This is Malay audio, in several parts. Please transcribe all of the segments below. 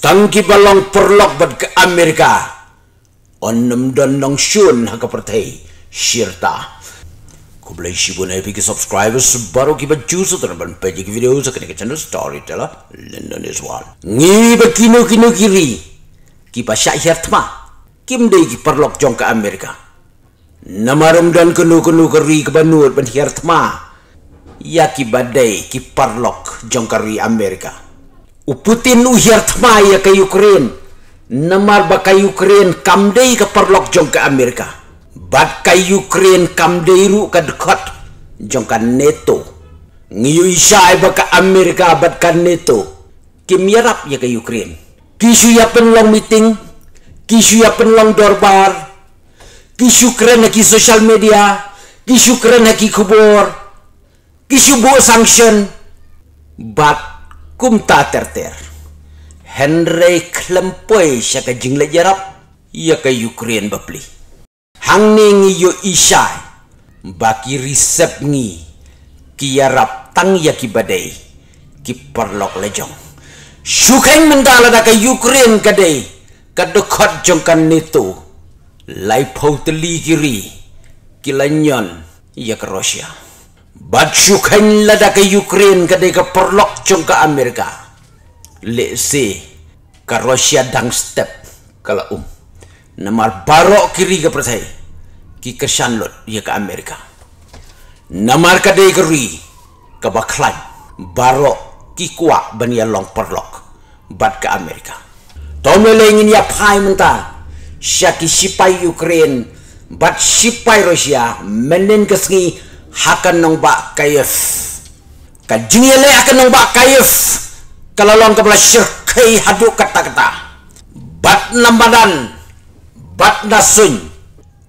tangki balong perlok bet ke Amerika. Onem don nong shun ha ke pertai syirta. Ku boleh shibun ay pergi subscriber sebaru ki bet jus atau nampak pergi ke video sa kena ke channel story telah London is one. Ngi bet kino kino kiri. Ki pa syak hiat ma. Kim dey ki perlok jong ke Amerika. Namarum dan kenu kenu keri ke banuat ben hiat ma. Ya ki badai ki perlok jong keri Amerika o Putin o hiertmai ya ka Ukraine namar ba ka Ukraine kamdei ka parlok jong ka Amerika bat ka Ukraine kamdei ru ka dekat jong ka NATO ngiu isai ba ka Amerika bat ka NATO kim yarap ya ka Ukraine kisu ya penlong meeting kisu ya penlong dorbar kisu krena ki social media kisu krena ki kubor kisu bo sanction bat kumta terter. Henry klempoy sya ka jingle jarap, iya ka Ukraine bapli. Hangning iyo isay, baki risep ni, kiyarap tang ya ki baday, ki perlok lejong. Syukeng mendala da ka Ukraine kaday, kadukot jong kan nito, laipaw teligiri, kilanyon iya ka Russia. Batsukain lada ke Ukraine kada ke perlok cung ke Amerika. Lek si ke Rusia dang step kalau um. Namar barok kiri ke persai. Ki ke Shanlot ya ke Amerika. Namar kada ke ri ke baklan. Barok ki kuak benya long perlok. Bat ke Amerika. Tomo lengin ya pai mentah. Syaki sipai Ukraine. Bat sipai Rusia. Menin kesengi hakan nong ba kayef kajing yele hakan nong ba kayef kalalon ka bla syirkai hadu kata kata bat nambadan bat nasun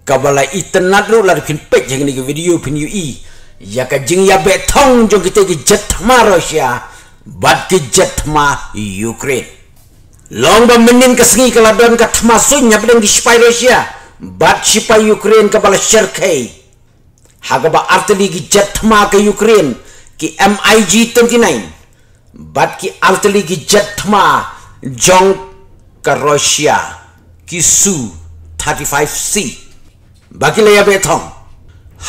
kabala itenat lu lari kin pek jeng ni video pin yu i e. ya kajing ya betong jong kita jet jetma rusia bat jet jetma ukraine long ba menin ke sengi kaladon ka tmasun nya di spy rusia bat spai ukraine kabala syirkai hagaba artillery ki jathma ke ukraine ki mig 29 bat ki artillery ki jathma jong ka russia ki su 35c bakile ya bethom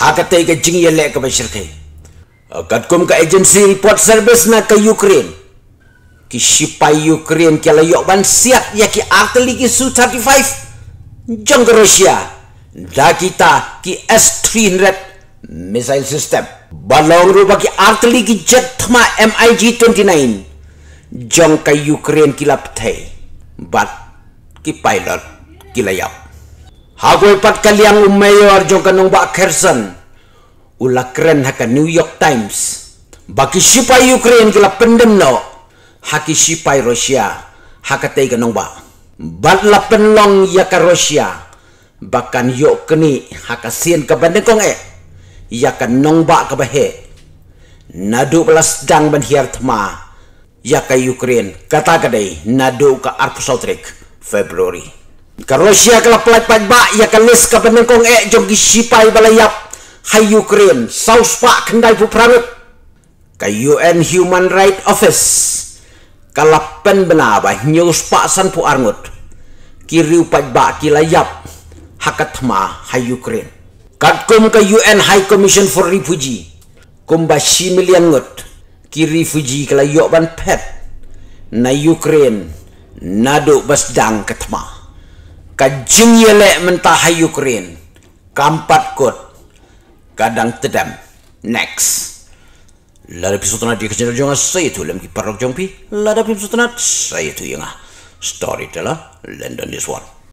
hagate ke jing ye le ke bashir ke katkom ka agency report service na ke ukraine ki sipai ukraine ke layok ban siap ya ki artillery ki su 35 jong ka russia da kita ki s 300 missile system. Balong rubaki artli ki jetma MIG-29 jong ka Ukraine kilap thay bat ki pilot kilayap. Hagoy pat kaliang umayor jong ka nung ba Kherson ulakren haka New York Times baki shipai Ukraine kilap pendem no haki shipai Russia haka tay ka nung ba bat lapen long yaka Russia bakan yok kini haka sien ka bandekong eh ia kan nong ba ka bahe nadu plus dang ban hier tma ia ke ukraine kata ka nadu ke arkosotrik february ka rusia ka plat pat ba ia ka lis ka penengkong e jom gi sipai balayap hai ukraine south Pak kendai pu prarut ka un human Rights office kalapan benaba nyus Pak san pu arngut kiriu pat ba kilayap hakatma hai ukraine katkom ka UN High Commission for Refugee kumba si milyan ngot ki refugee kala yok ban pet na Ukraine na bas dang katma ka jing yele mentah Ukraine kampat kot kadang tedam next lada episode nanti dia channel jonga saya tu lem ki parok jong lada episode nanti saya tu yang ah. storyteller London is one